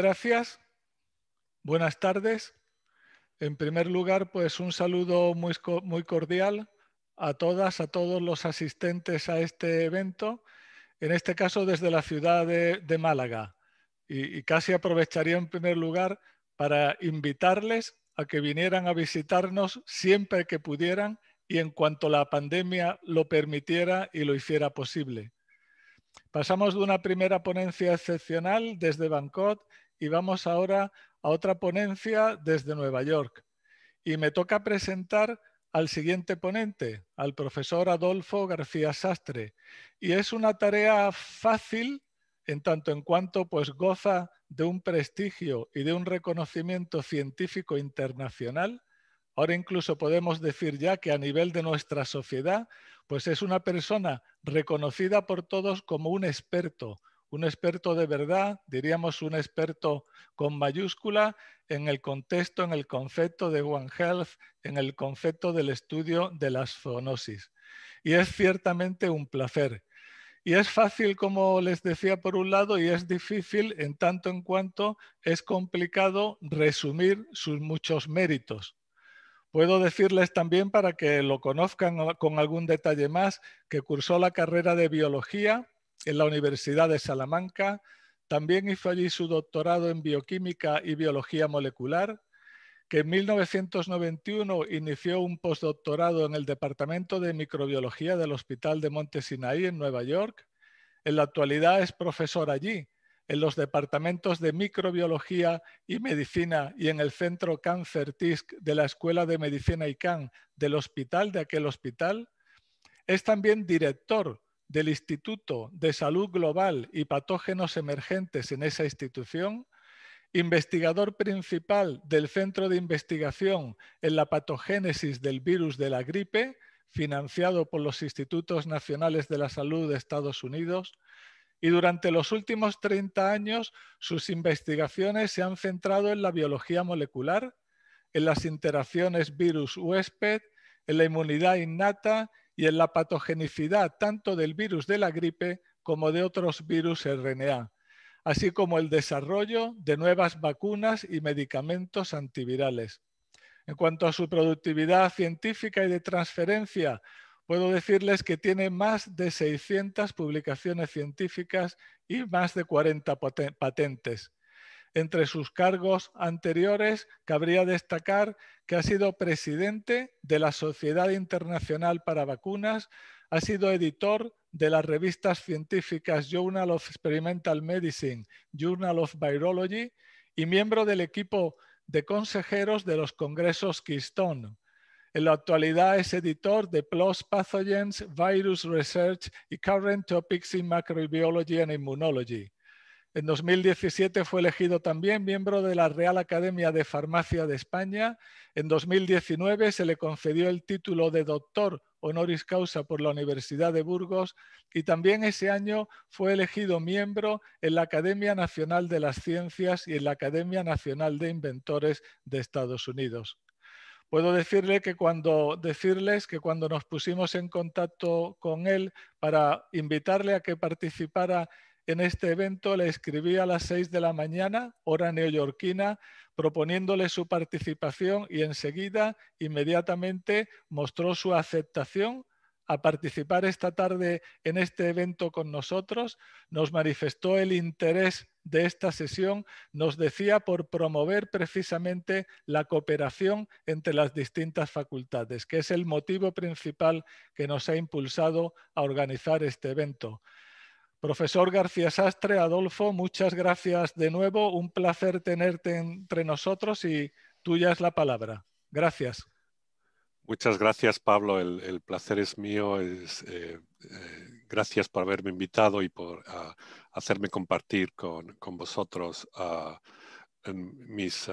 Gracias. Buenas tardes. En primer lugar, pues un saludo muy, cordial a todas, a todos los asistentes a este evento, en este caso desde la ciudad de, Málaga. Y, y, casi aprovecharía en primer lugar para invitarles a que vinieran a visitarnos siempre que pudieran y en cuanto la pandemia lo permitiera y lo hiciera posible. Pasamos de una primera ponencia excepcional desde Bangkok y vamos ahora a otra ponencia desde Nueva York. Y me toca presentar al siguiente ponente, al profesor Adolfo García Sastre. Y es una tarea fácil en tanto en cuanto pues goza de un prestigio y de un reconocimiento científico internacional. Ahora incluso podemos decir ya que a nivel de nuestra sociedad, pues es una persona reconocida por todos como un experto, un experto de verdad, diríamos un experto con mayúscula, en el contexto, en el concepto de One Health, en el concepto del estudio de las zoonosis. Y es ciertamente un placer. Y es fácil, como les decía, por un lado, y es difícil en tanto en cuanto es complicado resumir sus muchos méritos. Puedo decirles también, para que lo conozcan con algún detalle más, que cursó la carrera de biología en la Universidad de Salamanca. También hizo allí su doctorado en bioquímica y biología molecular, que en 1991 inició un postdoctorado en el Departamento de Microbiología del Hospital de Monte en Nueva York. En la actualidad es profesor allí, en los departamentos de microbiología y medicina y en el centro Cáncer TISC de la Escuela de Medicina ICANN del hospital de aquel hospital. Es también director del Instituto de Salud Global y Patógenos Emergentes en esa institución, investigador principal del Centro de Investigación en la Patogénesis del Virus de la Gripe, financiado por los Institutos Nacionales de la Salud de Estados Unidos, y durante los últimos 30 años sus investigaciones se han centrado en la biología molecular, en las interacciones virus-huésped, en la inmunidad innata y en la patogenicidad tanto del virus de la gripe como de otros virus RNA, así como el desarrollo de nuevas vacunas y medicamentos antivirales. En cuanto a su productividad científica y de transferencia, puedo decirles que tiene más de 600 publicaciones científicas y más de 40 patentes. Entre sus cargos anteriores, cabría destacar que ha sido presidente de la Sociedad Internacional para Vacunas, ha sido editor de las revistas científicas Journal of Experimental Medicine, Journal of Virology y miembro del equipo de consejeros de los congresos Keystone. En la actualidad es editor de PLOS Pathogens, Virus Research y Current Topics in Microbiology and Immunology. En 2017 fue elegido también miembro de la Real Academia de Farmacia de España. En 2019 se le concedió el título de doctor honoris causa por la Universidad de Burgos y también ese año fue elegido miembro en la Academia Nacional de las Ciencias y en la Academia Nacional de Inventores de Estados Unidos. Puedo decirle que cuando, decirles que cuando nos pusimos en contacto con él para invitarle a que participara en este evento le escribí a las 6 de la mañana, hora neoyorquina, proponiéndole su participación y enseguida, inmediatamente, mostró su aceptación a participar esta tarde en este evento con nosotros, nos manifestó el interés de esta sesión, nos decía por promover precisamente la cooperación entre las distintas facultades, que es el motivo principal que nos ha impulsado a organizar este evento. Profesor García Sastre, Adolfo, muchas gracias de nuevo. Un placer tenerte entre nosotros y tuya es la palabra. Gracias. Muchas gracias, Pablo. El, placer es mío. Eh, eh, gracias por haberme invitado y por hacerme compartir con, vosotros mis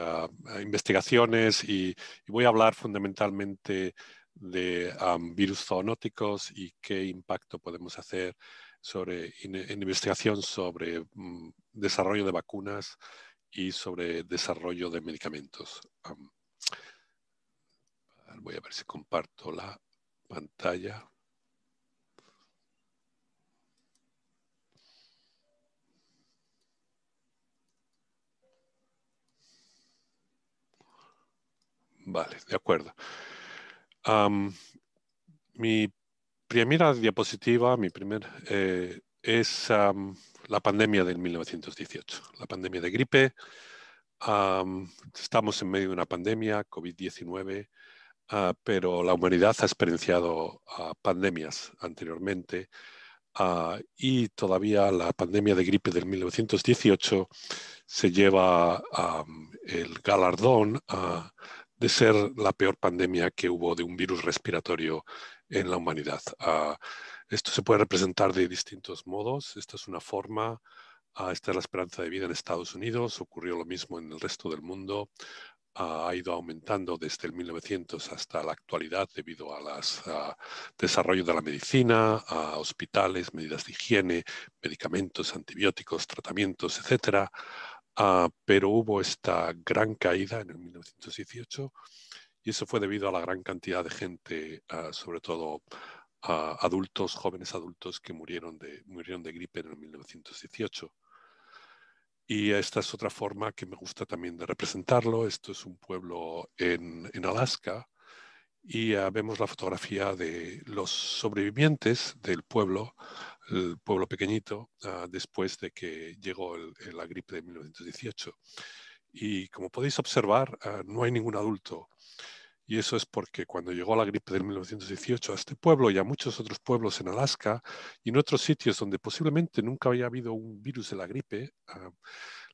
investigaciones. Y, voy a hablar fundamentalmente de virus zoonóticos y qué impacto podemos hacer sobre en investigación sobre mm, desarrollo de vacunas y sobre desarrollo de medicamentos. voy a ver si comparto la pantalla. Vale, de acuerdo. Mi mi primera diapositiva, mi primer, eh, es la pandemia del 1918, la pandemia de gripe. estamos en medio de una pandemia, COVID-19, ah, pero la humanidad ha experienciado ah, pandemias anteriormente ah, y todavía la pandemia de gripe del 1918 se lleva el galardón de ser la peor pandemia que hubo de un virus respiratorio en la humanidad. Ah, esto se puede representar de distintos modos. Esta es una forma, ah, esta es la esperanza de vida en Estados Unidos, ocurrió lo mismo en el resto del mundo, ah, ha ido aumentando desde el 1900 hasta la actualidad debido a desarrollo de la medicina, a hospitales, medidas de higiene, medicamentos, antibióticos, tratamientos, etcétera. pero hubo esta gran caída en el 1918 y eso fue debido a la gran cantidad de gente, ah, sobre todo ah, adultos, jóvenes adultos, que murieron de, murieron de gripe en 1918. Y esta es otra forma que me gusta también de representarlo. Esto es un pueblo en, Alaska y ah, vemos la fotografía de los sobrevivientes del pueblo, el pueblo pequeñito, después de que llegó la gripe de 1918. Y como podéis observar, no hay ningún adulto. Y eso es porque cuando llegó la gripe del 1918 a este pueblo y a muchos otros pueblos en Alaska y en otros sitios donde posiblemente nunca había habido un virus de la gripe, ah,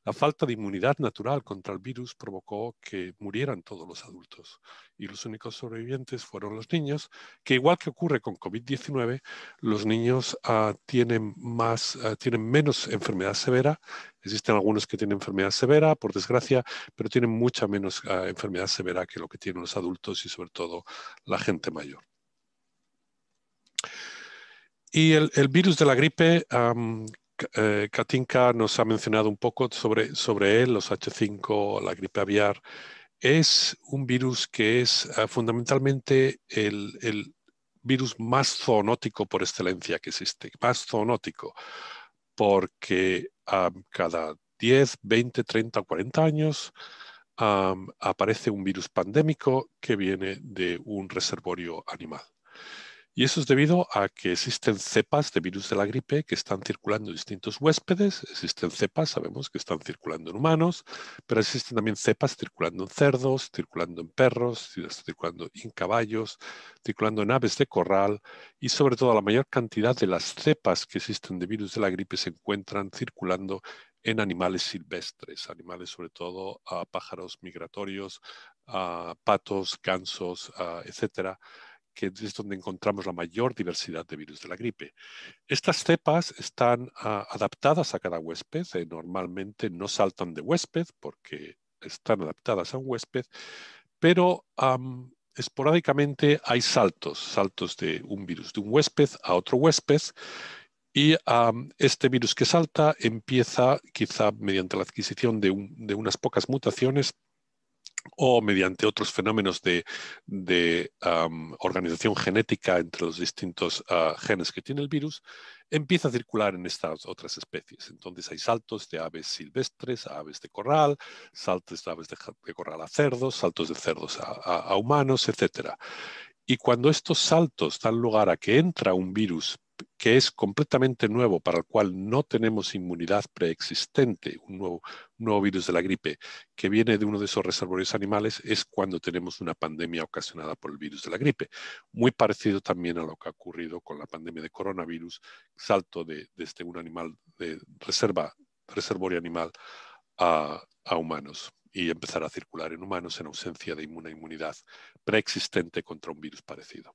la falta de inmunidad natural contra el virus provocó que murieran todos los adultos y los únicos sobrevivientes fueron los niños, que igual que ocurre con COVID-19, los niños ah, tienen, más, ah, tienen menos enfermedad severa. Existen algunos que tienen enfermedad severa, por desgracia, pero tienen mucha menos ah, enfermedad severa que lo que tienen los adultos y sobre todo la gente mayor. Y el, virus de la gripe, eh, Katinka nos ha mencionado un poco sobre, él, los H5, la gripe aviar. Es un virus que es ah, fundamentalmente el, virus más zoonótico por excelencia que existe, más zoonótico, porque cada 10, 20, 30, 40 años aparece un virus pandémico que viene de un reservorio animal. Y eso es debido a que existen cepas de virus de la gripe que están circulando en distintos huéspedes, existen cepas, sabemos que están circulando en humanos, pero existen también cepas circulando en cerdos, circulando en perros, circulando en caballos, circulando en aves de corral y sobre todo la mayor cantidad de las cepas que existen de virus de la gripe se encuentran circulando en animales silvestres, animales sobre todo a ah, pájaros migratorios, ah, patos, gansos, etc. Ah, etcétera que es donde encontramos la mayor diversidad de virus de la gripe. Estas cepas están ah, adaptadas a cada huésped, eh, normalmente no saltan de huésped porque están adaptadas a un huésped, pero esporádicamente hay saltos, saltos de un virus de un huésped a otro huésped y este virus que salta empieza quizá mediante la adquisición de unas pocas mutaciones o mediante otros fenómenos de, organización genética entre los distintos ah, genes que tiene el virus, empieza a circular en estas otras especies. Entonces hay saltos de aves silvestres a aves de corral, saltos de aves de, corral a cerdos, saltos de cerdos a, a humanos, etc. Y cuando estos saltos dan lugar a que entra un virus que es completamente nuevo, para el cual no tenemos inmunidad preexistente, un nuevo, virus de la gripe, que viene de uno de esos reservorios animales, es cuando tenemos una pandemia ocasionada por el virus de la gripe. Muy parecido también a lo que ha ocurrido con la pandemia de coronavirus, salto de, desde este, un animal de reserva, reservorio animal, a, humanos y empezar a circular en humanos en ausencia de inmunidad preexistente contra un virus parecido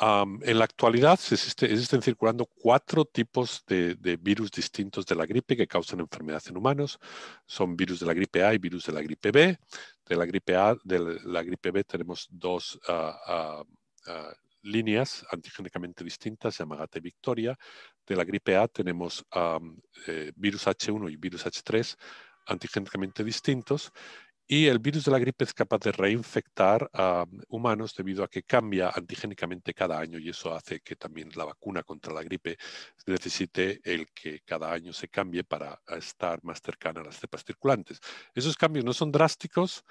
en la actualidad existen circulando cuatro tipos de, virus distintos de la gripe que causan enfermedad en humanos. Son virus de la gripe A y virus de la gripe B. De la gripe A, de la gripe B tenemos dos ah, ah, ah, líneas antigénicamente distintas, Yamagata y Victoria. De la gripe A tenemos eh, virus H1 y virus H3 antigénicamente distintos y el virus de la gripe es capaz de reinfectar a humanos debido a que cambia antigénicamente cada año y eso hace que también la vacuna contra la gripe necesite el que cada año se cambie para estar más cercana a las cepas circulantes. Esos cambios no son drásticos,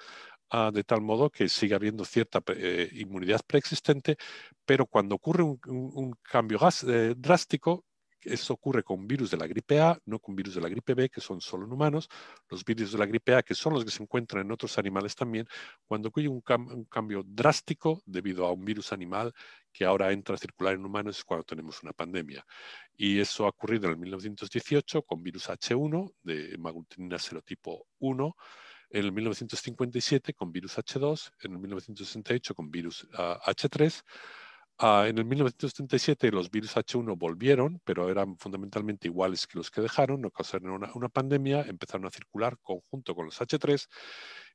ah, de tal modo que sigue habiendo cierta eh, inmunidad preexistente, pero cuando ocurre un, cambio eh, drástico, eso ocurre con virus de la gripe A, no con virus de la gripe B, que son solo en humanos. Los virus de la gripe A, que son los que se encuentran en otros animales también, cuando ocurre un, cambio drástico debido a un virus animal que ahora entra a circular en humanos es cuando tenemos una pandemia. Y eso ha ocurrido en el 1918 con virus H1 de magutinina serotipo 1, en el 1957 con virus H2, en el 1968 con virus H3, ah, Ah, en el 1977 los virus H1 volvieron, pero eran fundamentalmente iguales que los que dejaron, no causaron una, una pandemia, empezaron a circular conjunto con los H3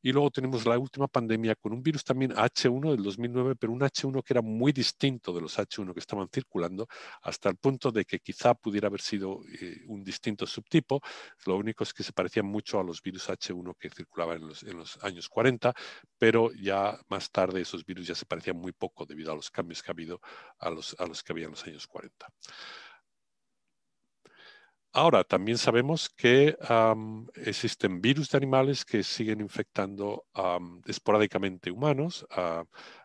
y luego tenemos la última pandemia con un virus también H1 del 2009, pero un H1 que era muy distinto de los H1 que estaban circulando, hasta el punto de que quizá pudiera haber sido eh, un distinto subtipo. Lo único es que se parecían mucho a los virus H1 que circulaban en los, años 40, pero ya más tarde esos virus ya se parecían muy poco debido a los cambios que ha habido a los, a los que había en los años 40. Ahora, también sabemos que existen virus de animales que siguen infectando esporádicamente humanos, ah,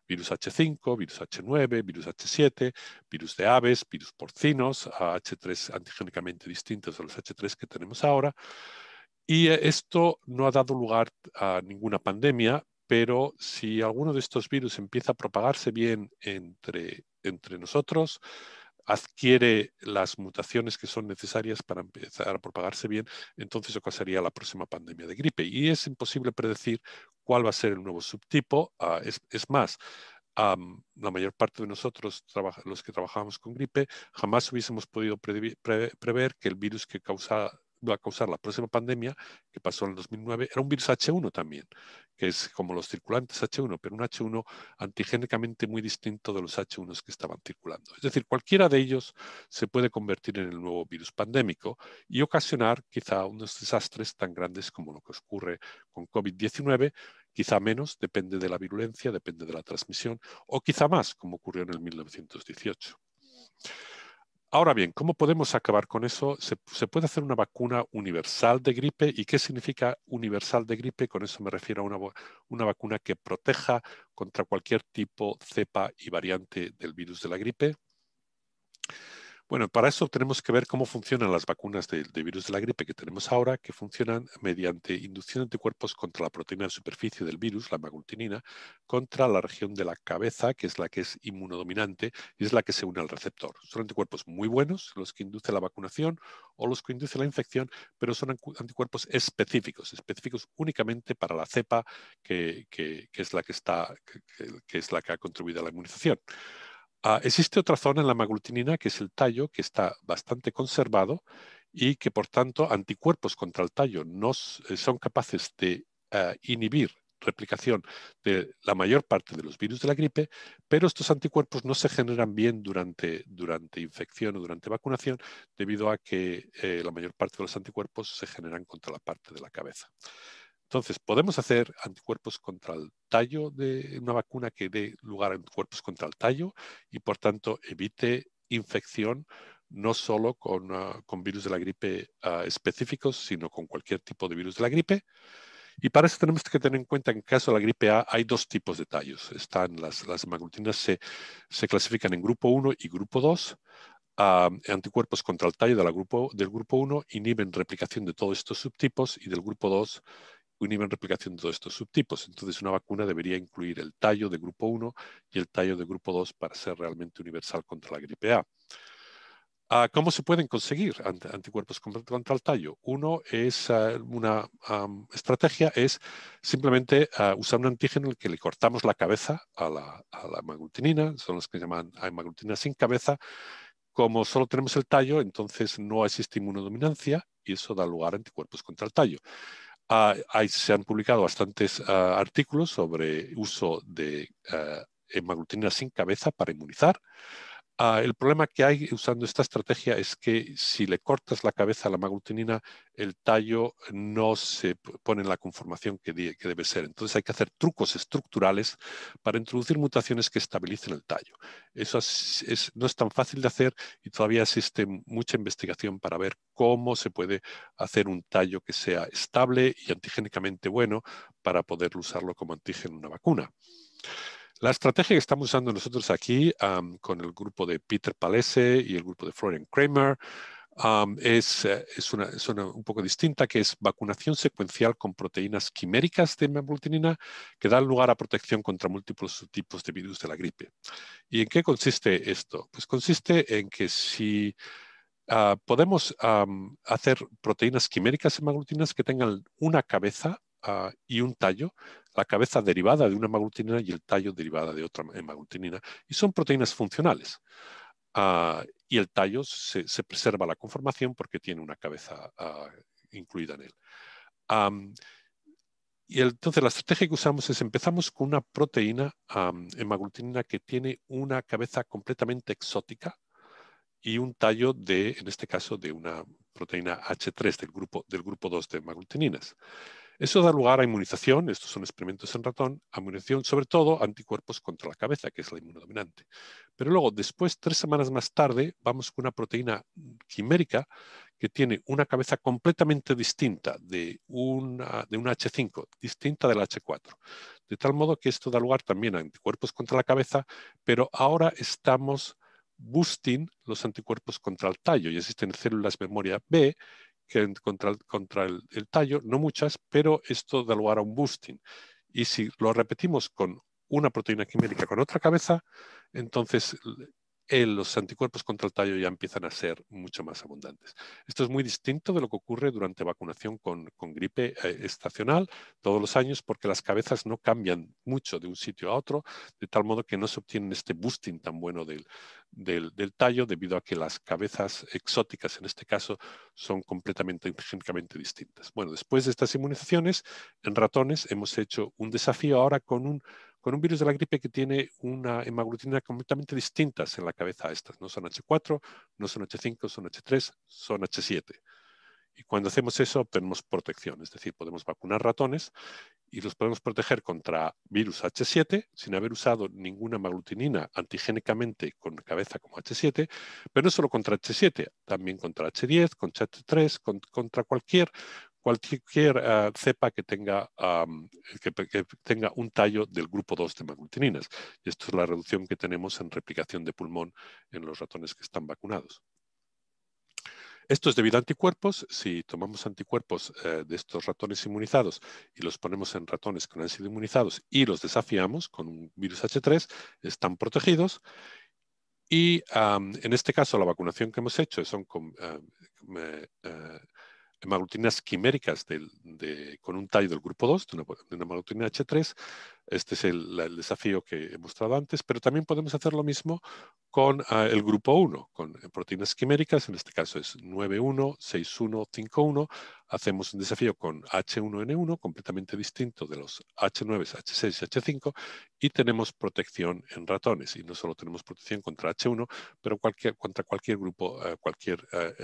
virus H5, virus H9, virus H7, virus de aves, virus porcinos, H3 ah, antigénicamente distintos a los H3 que tenemos ahora. Y eh, esto no ha dado lugar a ninguna pandemia, pero si alguno de estos virus empieza a propagarse bien entre nosotros, adquiere las mutaciones que son necesarias para empezar a propagarse bien, entonces ocasionaría la próxima pandemia de gripe. Y es imposible predecir cuál va a ser el nuevo subtipo. Ah, es, más, la mayor parte de nosotros, los que trabajamos con gripe, jamás hubiésemos podido prever que el virus que causa va a causar la próxima pandemia que pasó en el 2009 era un virus H1 también, que es como los circulantes H1, pero un H1 antigénicamente muy distinto de los H1 que estaban circulando. Es decir, cualquiera de ellos se puede convertir en el nuevo virus pandémico y ocasionar quizá unos desastres tan grandes como lo que ocurre con COVID-19 quizá menos, depende de la virulencia, depende de la transmisión, o quizá más, como ocurrió en el 1918. Ahora bien, ¿cómo podemos acabar con eso? ¿Se, puede hacer una vacuna universal de gripe? ¿Y qué significa universal de gripe? Con eso me refiero a una vacuna que proteja contra cualquier tipo, cepa y variante del virus de la gripe. Bueno, para eso tenemos que ver cómo funcionan las vacunas de, virus de la gripe que tenemos ahora, que funcionan mediante inducción de anticuerpos contra la proteína de superficie del virus, la maglutinina, contra la región de la cabeza, que es la que es inmunodominante y es la que se une al receptor. Son anticuerpos muy buenos, los que induce la vacunación o los que induce la infección, pero son anticuerpos específicos, específicos únicamente para la cepa que, es, que es la que ha contribuido a la inmunización. Ah, existe otra zona en la maglutinina que es el tallo, que está bastante conservado y que por tanto anticuerpos contra el tallo no eh, son capaces de ah, inhibir replicación de la mayor parte de los virus de la gripe, pero estos anticuerpos no se generan bien durante, infección o durante vacunación debido a que eh, la mayor parte de los anticuerpos se generan contra la parte de la cabeza. Entonces, podemos hacer anticuerpos contra el tallo de una vacuna que dé lugar a anticuerpos contra el tallo y, por tanto, evite infección no solo con, ah, virus de la gripe ah, específicos, sino con cualquier tipo de virus de la gripe. Y para eso tenemos que tener en cuenta, en caso de la gripe A, hay dos tipos de tallos. Están las, las maglutinas se, clasifican en grupo 1 y grupo 2. Ah, anticuerpos contra el tallo grupo, del grupo 1 inhiben replicación de todos estos subtipos y del grupo 2 un nivel de replicación de todos estos subtipos. Entonces, una vacuna debería incluir el tallo de grupo 1 y el tallo de grupo 2 para ser realmente universal contra la gripe A. Ah, ¿Cómo se pueden conseguir anticuerpos contra el tallo? Uno es ah, una estrategia, es simplemente ah, usar un antígeno en el que le cortamos la cabeza a la, a son los que se llaman hemaglutinina sin cabeza. Como solo tenemos el tallo, entonces no existe inmunodominancia y eso da lugar a anticuerpos contra el tallo. Ah, se han publicado bastantes ah, artículos sobre uso de ah, hemaglutinina sin cabeza para inmunizar. Ah, el problema que hay usando esta estrategia es que si le cortas la cabeza a la maglutinina, el tallo no se pone en la conformación que, debe ser. Entonces hay que hacer trucos estructurales para introducir mutaciones que estabilicen el tallo. Eso no es tan fácil de hacer y todavía existe mucha investigación para ver cómo se puede hacer un tallo que sea estable y antigénicamente bueno para poder usarlo como antígeno en una vacuna. La estrategia que estamos usando nosotros aquí con el grupo de Peter Palese y el grupo de Florian Kramer eh, es, una, es un poco distinta, que es vacunación secuencial con proteínas quiméricas de hemaglutinina que dan lugar a protección contra múltiples subtipos de virus de la gripe. ¿Y en qué consiste esto? Pues consiste en que si ah, podemos hacer proteínas quiméricas hemaglutinas que tengan una cabeza Ah, y un tallo, la cabeza derivada de una hemaglutinina y el tallo derivada de otra hemaglutinina, y son proteínas funcionales. Ah, y el tallo se, preserva la conformación porque tiene una cabeza ah, incluida en él. y entonces la estrategia que usamos es empezamos con una proteína um, hemaglutinina que tiene una cabeza completamente exótica y un tallo de, en este caso, de una proteína H3 del grupo, del grupo 2 de hemaglutininas. Eso da lugar a inmunización, estos son experimentos en ratón, inmunización sobre todo anticuerpos contra la cabeza, que es la inmunodominante. Pero luego, después, tres semanas más tarde, vamos con una proteína quimérica que tiene una cabeza completamente distinta de una, de una H5, distinta del H4. De tal modo que esto da lugar también a anticuerpos contra la cabeza, pero ahora estamos boosting los anticuerpos contra el tallo y existen células memoria B contra, el, tallo, no muchas, pero esto da lugar a un boosting. Y si lo repetimos con una proteína quimérica con otra cabeza, entonces los anticuerpos contra el tallo ya empiezan a ser mucho más abundantes. Esto es muy distinto de lo que ocurre durante vacunación con, gripe eh, estacional todos los años, porque las cabezas no cambian mucho de un sitio a otro, de tal modo que no se obtiene este boosting tan bueno del, del, tallo debido a que las cabezas exóticas en este caso son completamente genéticamente distintas. Bueno, después de estas inmunizaciones en ratones hemos hecho un desafío ahora con un, virus de la gripe que tiene una hemaglutina completamente distinta en la cabeza a estas. No son H4, no son H5, son H3, son H7. Y cuando hacemos eso obtenemos protección, es decir, podemos vacunar ratones y los podemos proteger contra virus H7 sin haber usado ninguna maglutinina antigénicamente con cabeza como H7, pero no solo contra H7, también contra H10, contra H3, contra cualquier cualquier eh, cepa que tenga, que, que tenga, un tallo del grupo 2 de maglutininas. Y esto es la reducción que tenemos en replicación de pulmón en los ratones que están vacunados. Esto es debido a anticuerpos. Si tomamos anticuerpos eh, de estos ratones inmunizados y los ponemos en ratones que no han sido inmunizados y los desafiamos con un virus H3, están protegidos. Y en este caso, la vacunación que hemos hecho son con eh, eh, quiméricas de, con un tallo del grupo 2, de una, de H3, este es el, desafío que he mostrado antes, pero también podemos hacer lo mismo con ah, el grupo 1, con eh, proteínas quiméricas, en este caso es 6-1, 5-1. Hacemos un desafío con H1N1, completamente distinto de los H9, H6 y H5, y tenemos protección en ratones. Y no solo tenemos protección contra H1, pero contra cualquier grupo, eh, cualquier eh,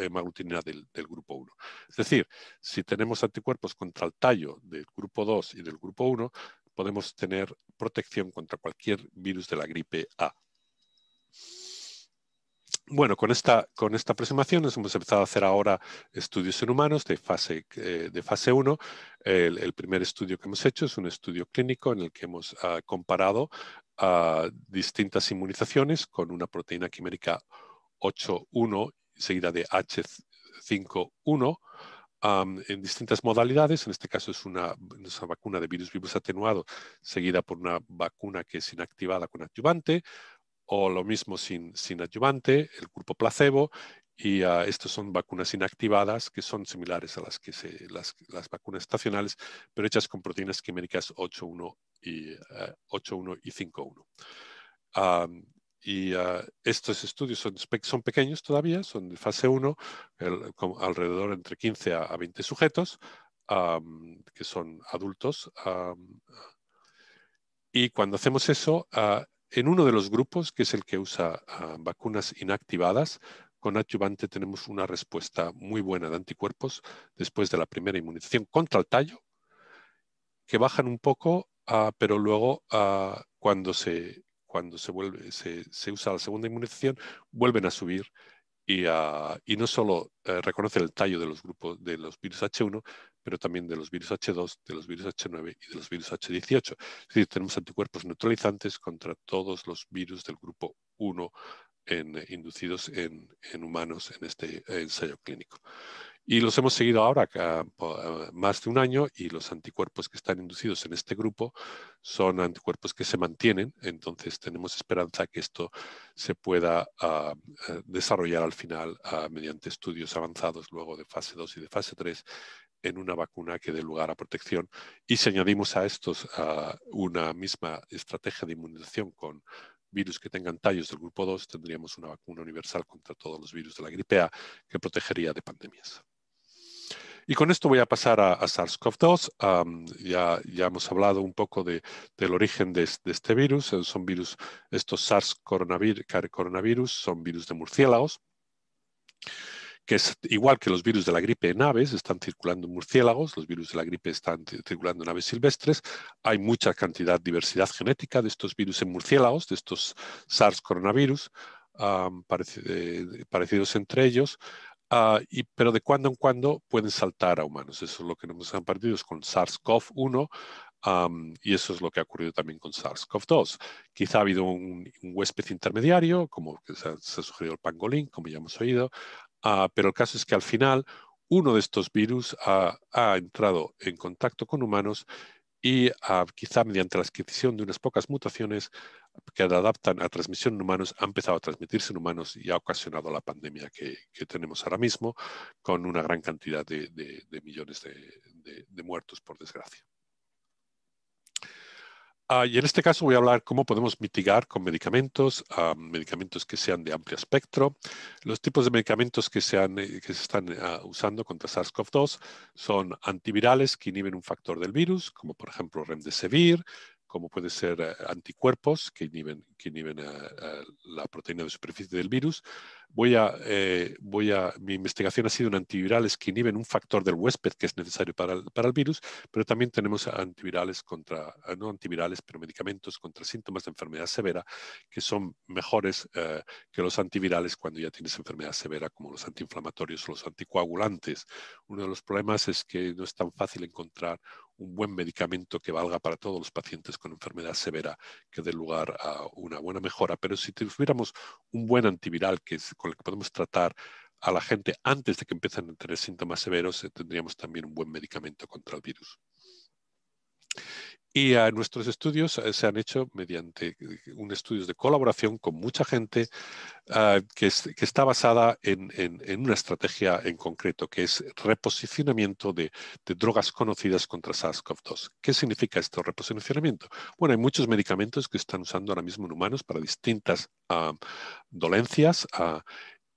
del, del grupo 1. Es decir, si tenemos anticuerpos contra el tallo del grupo 2 y del grupo 1, podemos tener protección contra cualquier virus de la gripe A. Bueno, con esta, con aproximación hemos empezado a hacer ahora estudios en humanos de fase, eh, de fase 1. El, primer estudio que hemos hecho es un estudio clínico en el que hemos ah, comparado distintas inmunizaciones con una proteína quimérica 8.1 seguida de H5.1 en distintas modalidades. En este caso es una, vacuna de virus vivos atenuado seguida por una vacuna que es inactivada con adyuvante o lo mismo sin, sin adyuvante, el grupo placebo. Y estos ah, estas son vacunas inactivadas que son similares a las, que se, las, las, vacunas estacionales, pero hechas con proteínas quiméricas 8.1 y, eh, y 5.1. Um, y ah, estos estudios son, son, pequeños todavía, son de fase 1, alrededor entre 15 a, 20 sujetos, que son adultos. y cuando hacemos eso, ah, en uno de los grupos, que es el que usa ah, vacunas inactivadas, con adyuvante tenemos una respuesta muy buena de anticuerpos después de la primera inmunización contra el tallo, que bajan un poco, pero luego cuando se cuando se, usa la segunda inmunización, vuelven a subir y, ah, no solo eh, reconocen el tallo de los grupos de los virus H1, pero también de los virus H2, de los virus H9 y de los virus H18. Es decir, tenemos anticuerpos neutralizantes contra todos los virus del grupo 1 eh, inducidos en, humanos en este ensayo clínico. Y los hemos seguido ahora más de un año y los anticuerpos que están inducidos en este grupo son anticuerpos que se mantienen, entonces tenemos esperanza que esto se pueda ah, eh, desarrollar al final ah, mediante estudios avanzados luego de fase 2 y de fase 3 en una vacuna que dé lugar a protección. Y si añadimos a estos ah, una misma estrategia de inmunización con virus que tengan tallos del grupo 2, tendríamos una vacuna universal contra todos los virus de la gripe A que protegería de pandemias. Y con esto voy a pasar a, SARS-CoV-2. ya, hemos hablado un poco del origen de, este virus. Eh, son virus, estos SARS coronavirus, son virus de murciélagos que es igual que los virus de la gripe en aves, están circulando en murciélagos, los virus de la gripe están circulando en aves silvestres, hay mucha cantidad, diversidad genética de estos virus en murciélagos, de estos SARS coronavirus, eh, parecidos entre ellos, Ah, pero de cuando en cuando pueden saltar a humanos. Eso es lo que han perdido es con SARS-CoV-1 y eso es lo que ha ocurrido también con SARS-CoV-2. Quizá ha habido un, huésped intermediario, como se, ha, sugerido el pangolín, como ya hemos oído, ah, pero el caso es que al final uno de estos virus ha, ha entrado en contacto con humanos y ah, quizá mediante la adquisición de unas pocas mutaciones que adaptan a transmisión en humanos, ha empezado a transmitirse en humanos y ha ocasionado la pandemia que, tenemos ahora mismo, con una gran cantidad de, millones de muertos, por desgracia. Ah, y en este caso voy a hablar cómo podemos mitigar con medicamentos, ah, medicamentos que sean de amplio espectro. Los tipos de medicamentos que, eh, se están ah, usando contra SARS-CoV-2 son antivirales que inhiben un factor del virus, como por ejemplo remdesivir, como puede ser eh, anticuerpos que inhiben, que inhiben la proteína de superficie del virus. Voy a, eh, voy a, mi investigación ha sido en antivirales que inhiben un factor del huésped que es necesario para el, virus, pero también tenemos antivirales contra, ah, no antivirales, pero medicamentos contra síntomas de enfermedad severa que son mejores eh, que los antivirales cuando ya tienes enfermedad severa, como los antiinflamatorios o los anticoagulantes. Uno de los problemas es que no es tan fácil encontrar un buen medicamento que valga para todos los pacientes con enfermedad severa, que dé lugar a una buena mejora. Pero si tuviéramos un buen antiviral que con el que podemos tratar a la gente antes de que empiecen a tener síntomas severos, eh, tendríamos también un buen medicamento contra el virus. Y nuestros estudios eh, se han hecho mediante eh, un estudio de colaboración con mucha gente ah, que, está basada en, una estrategia en concreto, que es reposicionamiento de, drogas conocidas contra SARS-CoV-2. ¿Qué significa esto, reposicionamiento? Bueno, hay muchos medicamentos que están usando ahora mismo en humanos para distintas ah, dolencias. Ah,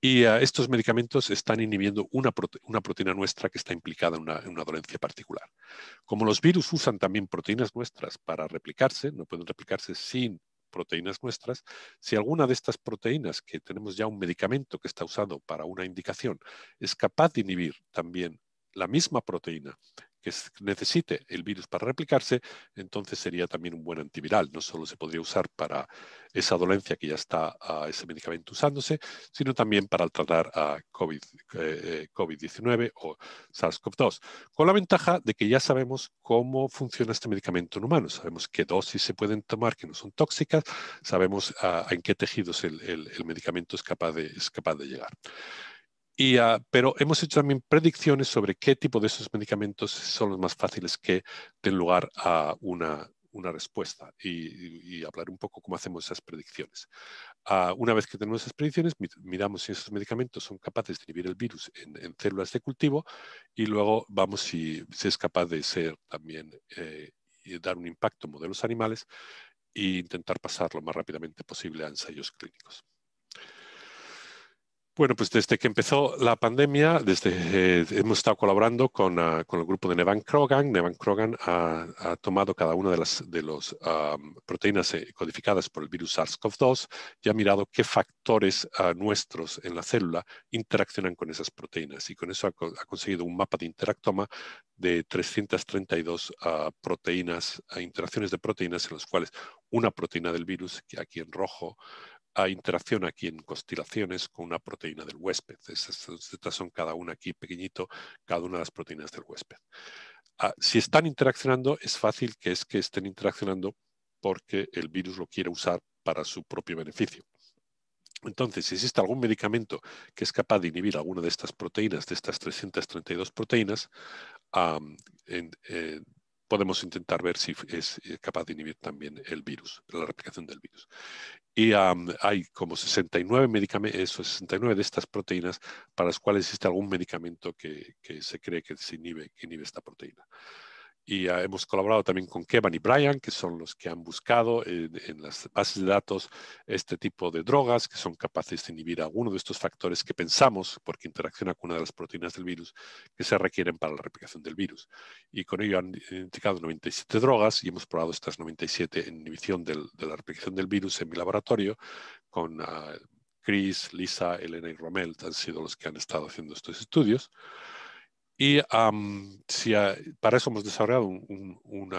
y ah, estos medicamentos están inhibiendo una, proteína nuestra que está implicada en una, dolencia particular. Como los virus usan también proteínas nuestras para replicarse, no pueden replicarse sin proteínas nuestras, si alguna de estas proteínas que tenemos ya un medicamento que está usado para una indicación es capaz de inhibir también la misma proteína que necesite el virus para replicarse, entonces sería también un buen antiviral. No solo se podría usar para esa dolencia que ya está a ah, ese medicamento usándose, sino también para tratar a COVID, 19 eh, eh, o SARS-CoV-2, con la ventaja de que ya sabemos cómo funciona este medicamento en humanos. Sabemos qué dosis se pueden tomar que no son tóxicas, sabemos ah, en qué tejidos el, medicamento es capaz de, es capaz de llegar. Ah, pero hemos hecho también predicciones sobre qué tipo de esos medicamentos son los más fáciles que den lugar a una, respuesta y, hablar un poco cómo hacemos esas predicciones. Ah, una vez que tenemos esas predicciones, miramos si esos medicamentos son capaces de inhibir el virus en, células de cultivo y luego vamos si, es capaz de ser también eh, dar un impacto en modelos animales e intentar pasar lo más rápidamente posible a ensayos clínicos. Bueno, pues desde que empezó la pandemia, desde, eh, hemos estado colaborando ah, con, el grupo de Nevan Krogan. Nevan Krogan ha, tomado cada una de las ah, proteínas eh, codificadas por el virus SARS-CoV-2 y ha mirado qué factores ah, nuestros en la célula interaccionan con esas proteínas. Y con eso ha, conseguido un mapa de interactoma de 332 proteínas, interacciones de proteínas, en las cuales una proteína del virus, que aquí en rojo, interacción aquí en constelaciones con una proteína del huésped. Estas son cada una aquí pequeñito, cada una de las proteínas del huésped. Ah, si están interaccionando, es fácil que es que estén interaccionando porque el virus lo quiere usar para su propio beneficio. Entonces, si existe algún medicamento que es capaz de inhibir alguna de estas proteínas, de estas 332 proteínas, eh, podemos intentar ver si es capaz de inhibir también el virus, la replicación del virus. Y hay como 69, medicamentos, 69 de estas proteínas para las cuales existe algún medicamento que, se cree que se que inhibe esta proteína y hemos colaborado también con Kevin y Brian, que son los que han buscado en, las bases de datos este tipo de drogas que son capaces de inhibir alguno de estos factores que pensamos, porque interacciona con una de las proteínas del virus, que se requieren para la replicación del virus. Y con ello han identificado 97 drogas y hemos probado estas 97 en inhibición de la replicación del virus en mi laboratorio con ah, Chris, Lisa, Elena y Romel, han sido los que han estado haciendo estos estudios. Y si, para eso hemos desarrollado un,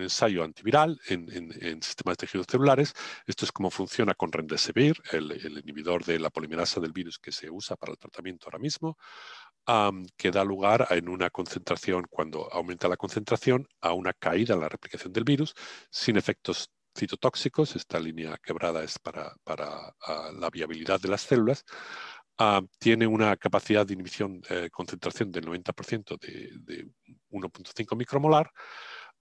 ensayo antiviral en, sistemas de tejidos celulares. Esto es cómo funciona con Remdesivir, el, el, inhibidor de la polimerasa del virus que se usa para el tratamiento ahora mismo, que da lugar en una concentración, cuando aumenta la concentración, a una caída en la replicación del virus sin efectos citotóxicos. Esta línea quebrada es para, ah, la viabilidad de las células. Ah, tiene una capacidad de inhibición eh, concentración del 90% de, 1.5 micromolar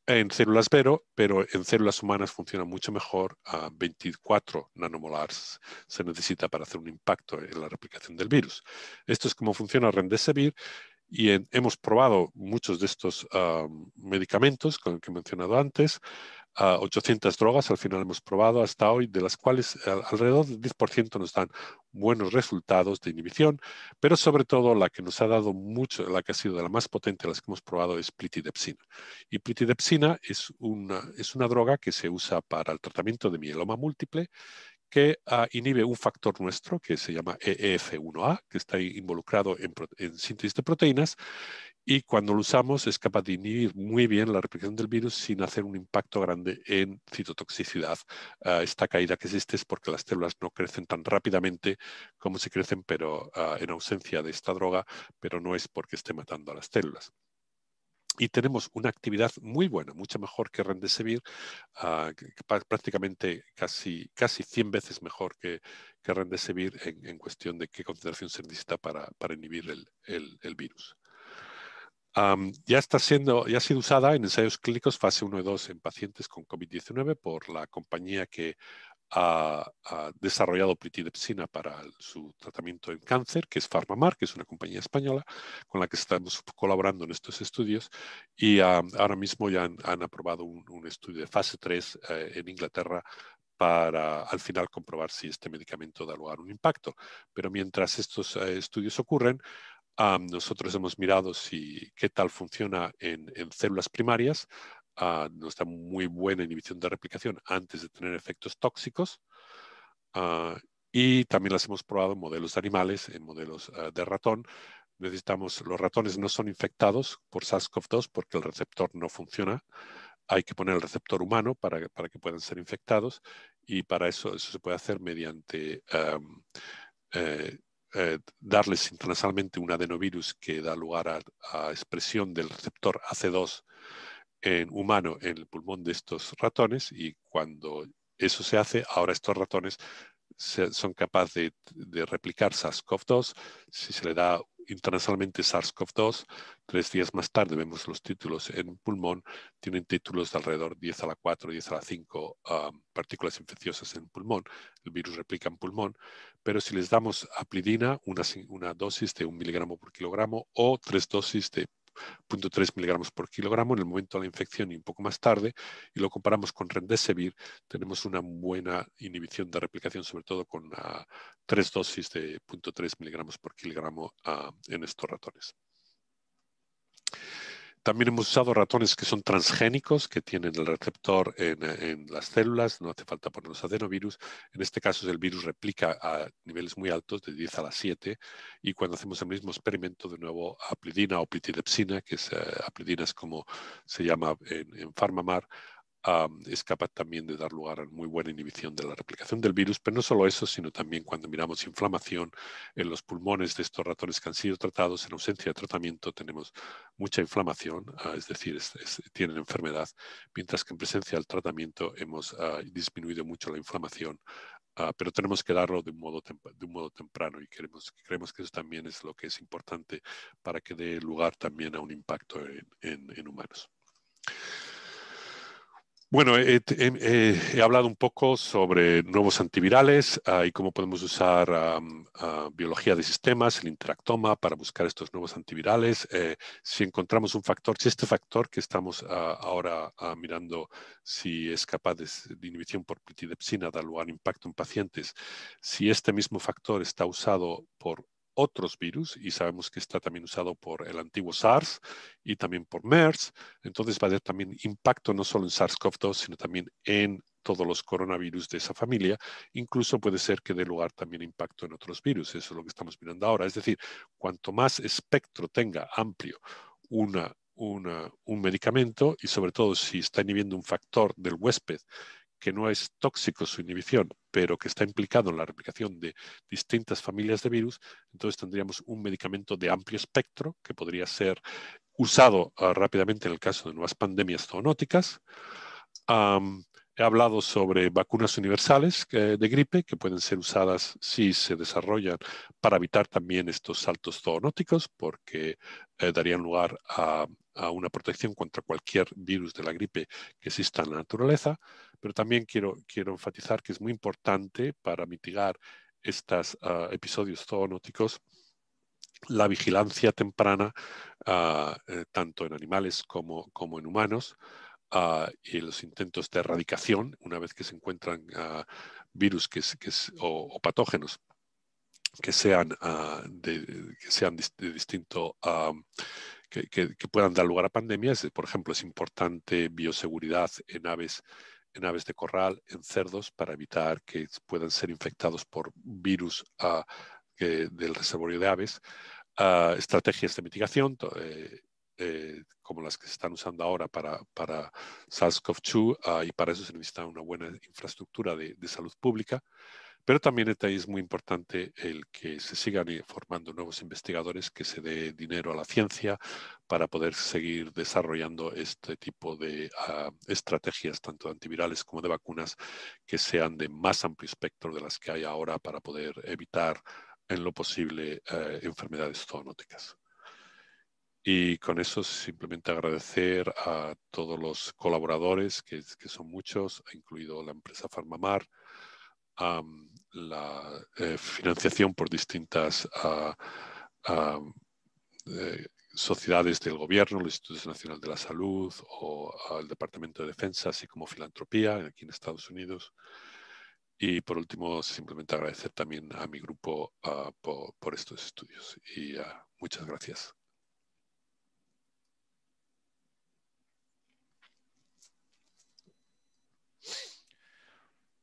en células Vero, pero en células humanas funciona mucho mejor a 24 nanomolars. Se necesita para hacer un impacto en la replicación del virus. Esto es como funciona RENDESEVIR, y hemos probado muchos de estos ah, medicamentos con el que he mencionado antes. 800 drogas al final hemos probado hasta hoy, de las cuales eh, alrededor del 10% nos dan buenos resultados de inhibición, pero sobre todo la que nos ha dado mucho, la que ha sido de la más potente de las que hemos probado es plitidepsina. Y plitidepsina es una, es una droga que se usa para el tratamiento de mieloma múltiple, que ah, inhibe un factor nuestro que se llama EF1A, e que está involucrado en, síntesis de proteínas, y cuando lo usamos es capaz de inhibir muy bien la replicación del virus sin hacer un impacto grande en citotoxicidad. Ah, esta caída que existe es porque las células no crecen tan rápidamente como se crecen, pero ah, en ausencia de esta droga, pero no es porque esté matando a las células. Y tenemos una actividad muy buena, mucho mejor que Rendesivir, ah, prácticamente casi, casi 100 veces mejor que, que en, cuestión de qué concentración se necesita para, inhibir el virus ya está siendo, ya ha sido usada en ensayos clínicos fase 1 y 2 en pacientes con COVID-19 por la compañía que ha, desarrollado pritidepsina para su tratamiento en cáncer, que es PharmaMar, que es una compañía española con la que estamos colaborando en estos estudios. Y ahora mismo ya han, aprobado un, estudio de fase 3 eh, en Inglaterra para al final comprobar si este medicamento da lugar a un impacto. Pero mientras estos eh, estudios ocurren, nosotros hemos mirado si qué tal funciona en, células primarias. Uh, ah, nos muy buena inhibición de replicación antes de tener efectos tóxicos. Ah, y también las hemos probado en modelos de animales, en modelos ah, de ratón. Necesitamos, los ratones no son infectados por SARS-CoV-2 porque el receptor no funciona. Hay que poner el receptor humano para, para que puedan ser infectados y para eso, eso se puede hacer mediante eh, eh, darles internacionalmente un adenovirus que da lugar a, expresión del receptor AC2 en humano en el pulmón de estos ratones y cuando eso se hace, ahora estos ratones son capaces de, de replicar SARS-CoV-2 si se le da internacionalmente SARS-CoV-2. Tres días más tarde vemos los títulos en pulmón. Tienen títulos de alrededor 10 a la 4, 10 a la 5 um, partículas infecciosas en pulmón. El virus replica en pulmón. Pero si les damos aplidina, una, una dosis de un miligramo por kilogramo o tres dosis de 0.3 miligramos por kilogramo en el momento de la infección y un poco más tarde, y lo comparamos con Rendesevir, tenemos una buena inhibición de replicación, sobre todo con tres dosis de 0.3 miligramos por kilogramo ah, en estos ratones. También hemos usado ratones que son transgénicos, que tienen el receptor en, las células, no hace falta ponernos adenovirus. En este caso, el virus replica a niveles muy altos, de 10 a las 7, y cuando hacemos el mismo experimento, de nuevo, aplidina o plitidepsina, que es, es eh, como se llama en, en Farmamar, es capaz también de dar lugar a muy buena inhibición de la replicación del virus, pero no solo eso, sino también cuando miramos inflamación en los pulmones de estos ratones que han sido tratados en ausencia de tratamiento, tenemos mucha inflamación, ah, es decir, tienen enfermedad, mientras que en presencia del tratamiento hemos ah, disminuido mucho la inflamación ah, pero tenemos que darlo de un modo, de un modo temprano y queremos, creemos que eso también es lo que es importante para que dé lugar también a un impacto en, en humanos. Bueno, he hablado un poco sobre nuevos antivirales ah, y cómo podemos usar biología de sistemas, el interactoma, para buscar estos nuevos antivirales. Eh, si encontramos un factor, si este factor que estamos ah, ahora ah, mirando, si es capaz de, inhibición por plitidepsina dar lugar a impacto en pacientes, si este mismo factor está usado por otros virus y sabemos que está también usado por el antiguo SARS y también por MERS. Entonces va a haber también impacto no solo en SARS-CoV-2, sino también en todos los coronavirus de esa familia. Incluso puede ser que dé lugar también impacto en otros virus. Eso es lo que estamos mirando ahora. Es decir, cuanto más espectro tenga amplio una, un medicamento y sobre todo si está inhibiendo un factor del huésped que no es tóxico su inhibición, pero que está implicado en la replicación de distintas familias de virus, entonces tendríamos un medicamento de amplio espectro que podría ser usado ah, rápidamente en el caso de nuevas pandemias zoonóticas. He hablado sobre vacunas universales de gripe que pueden ser usadas si se desarrollan para evitar también estos saltos zoonóticos porque eh, darían lugar a, una protección contra cualquier virus de la gripe que exista en la naturaleza. Pero también quiero, enfatizar que es muy importante para mitigar estos ah, episodios zoonóticos la vigilancia temprana, ah, eh, tanto en animales como en humanos y eh, los intentos de erradicación, una vez que se encuentran ah, virus que, o, patógenos que sean, ah, que sean de distinto, ah, que, que, puedan dar lugar a pandemias. Por ejemplo, es importante bioseguridad en aves, en aves de corral, en cerdos, para evitar que puedan ser infectados por virus del reservorio de aves. estrategias de mitigación, eh, eh, como las que se están usando ahora para, para SARS-CoV-2 ah, y para eso se necesita una buena infraestructura de, de salud pública. Pero también es muy importante el que se sigan eh, formando nuevos investigadores, que se dé dinero a la ciencia para poder seguir desarrollando este tipo de ah, estrategias, tanto de antivirales como de vacunas, que sean de más amplio espectro de las que hay ahora para poder evitar en lo posible eh, enfermedades zoonóticas. Y con eso simplemente agradecer a todos los colaboradores, que, son muchos, incluido la empresa Farmamar, la eh, financiación por distintas ah, ah, eh, sociedades del gobierno, los Instituto Nacional de la Salud o el Departamento de Defensa, así como filantropía aquí en Estados Unidos. Y por último, simplemente agradecer también a mi grupo ah, por, por, estos estudios. Y muchas gracias.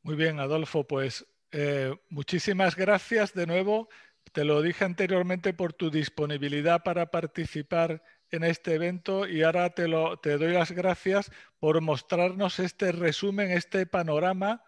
Muy bien, Adolfo, pues eh, muchísimas gracias de nuevo. Te lo dije anteriormente por tu disponibilidad para participar en este evento y ahora te doy las gracias por mostrarnos este resumen, este panorama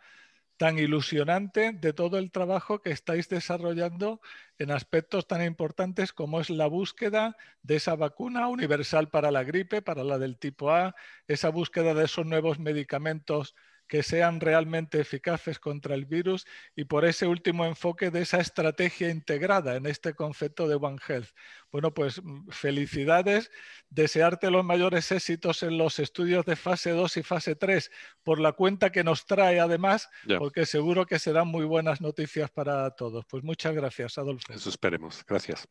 tan ilusionante de todo el trabajo que estáis desarrollando en aspectos tan importantes como es la búsqueda de esa vacuna universal para la gripe, para la del tipo A, esa búsqueda de esos nuevos medicamentos que sean realmente eficaces contra el virus y por ese último enfoque de esa estrategia integrada en este concepto de One Health. Bueno, pues mm, felicidades, desearte los mayores éxitos en los estudios de fase 2 y fase 3 por la cuenta que nos trae además, porque seguro que serán muy buenas noticias para todos. Pues muchas gracias, Adolfo. Eso esperemos. Gracias.